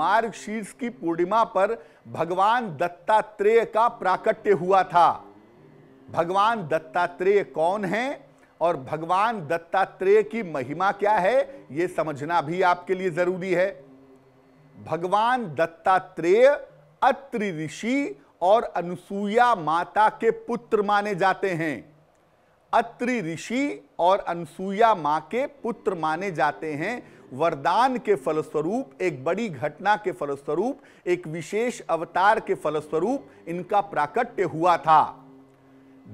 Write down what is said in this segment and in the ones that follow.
मार्गशीर्ष की पूर्णिमा पर भगवान दत्तात्रेय का प्राकट्य हुआ था भगवान दत्तात्रेय कौन है और भगवान दत्तात्रेय की महिमा क्या है यह समझना भी आपके लिए जरूरी है भगवान दत्तात्रेय अत्रि ऋषि और अनुसुईया माता के पुत्र माने जाते हैं अत्रि ऋषि और अनुसुईया मां के पुत्र माने जाते हैं वरदान के फलस्वरूप एक बड़ी घटना के फलस्वरूप एक विशेष अवतार के फलस्वरूप इनका प्राकट्य हुआ था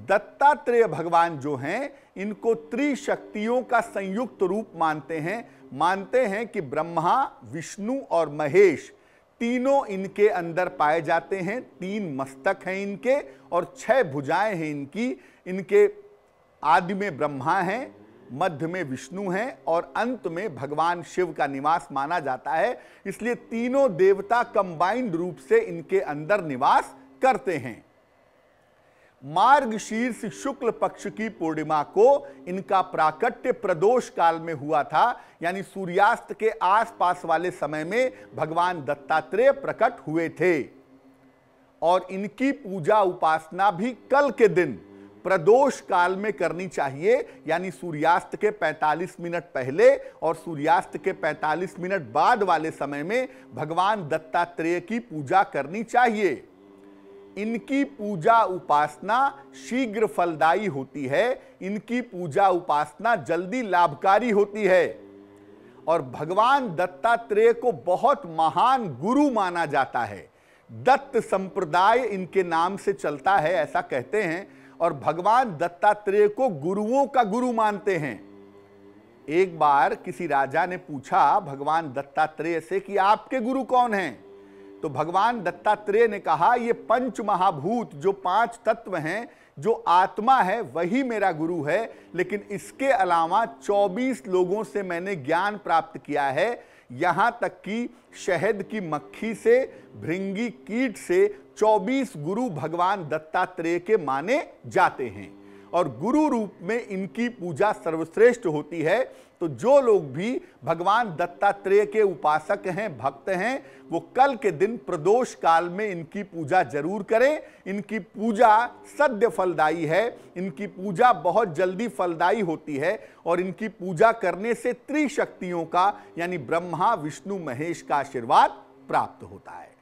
दत्तात्रेय भगवान जो हैं इनको त्रिशक्तियों का संयुक्त रूप मानते हैं मानते हैं कि ब्रह्मा विष्णु और महेश तीनों इनके अंदर पाए जाते हैं तीन मस्तक हैं इनके और छह भुजाएं हैं इनकी इनके आदि में ब्रह्मा हैं मध्य में विष्णु हैं और अंत में भगवान शिव का निवास माना जाता है इसलिए तीनों देवता कंबाइंड रूप से इनके अंदर निवास करते हैं मार्ग शीर्ष शुक्ल पक्ष की पूर्णिमा को इनका प्राकट्य प्रदोष काल में हुआ था यानी सूर्यास्त के आसपास वाले समय में भगवान दत्तात्रेय प्रकट हुए थे और इनकी पूजा उपासना भी कल के दिन प्रदोष काल में करनी चाहिए यानी सूर्यास्त के 45 मिनट पहले और सूर्यास्त के 45 मिनट बाद वाले समय में भगवान दत्तात्रेय की पूजा करनी चाहिए इनकी पूजा उपासना शीघ्र फलदायी होती है इनकी पूजा उपासना जल्दी लाभकारी होती है और भगवान दत्तात्रेय को बहुत महान गुरु माना जाता है दत्त संप्रदाय इनके नाम से चलता है ऐसा कहते हैं और भगवान दत्तात्रेय को गुरुओं का गुरु मानते हैं एक बार किसी राजा ने पूछा भगवान दत्तात्रेय से कि आपके गुरु कौन हैं तो भगवान दत्तात्रेय ने कहा ये पंच महाभूत जो पांच तत्व हैं जो आत्मा है वही मेरा गुरु है लेकिन इसके अलावा 24 लोगों से मैंने ज्ञान प्राप्त किया है यहाँ तक कि शहद की मक्खी से भृंगी कीट से 24 गुरु भगवान दत्तात्रेय के माने जाते हैं और गुरु रूप में इनकी पूजा सर्वश्रेष्ठ होती है तो जो लोग भी भगवान दत्तात्रेय के उपासक हैं भक्त हैं वो कल के दिन प्रदोष काल में इनकी पूजा जरूर करें इनकी पूजा सद्य फलदायी है इनकी पूजा बहुत जल्दी फलदायी होती है और इनकी पूजा करने से त्रिशक्तियों का यानी ब्रह्मा विष्णु महेश का आशीर्वाद प्राप्त होता है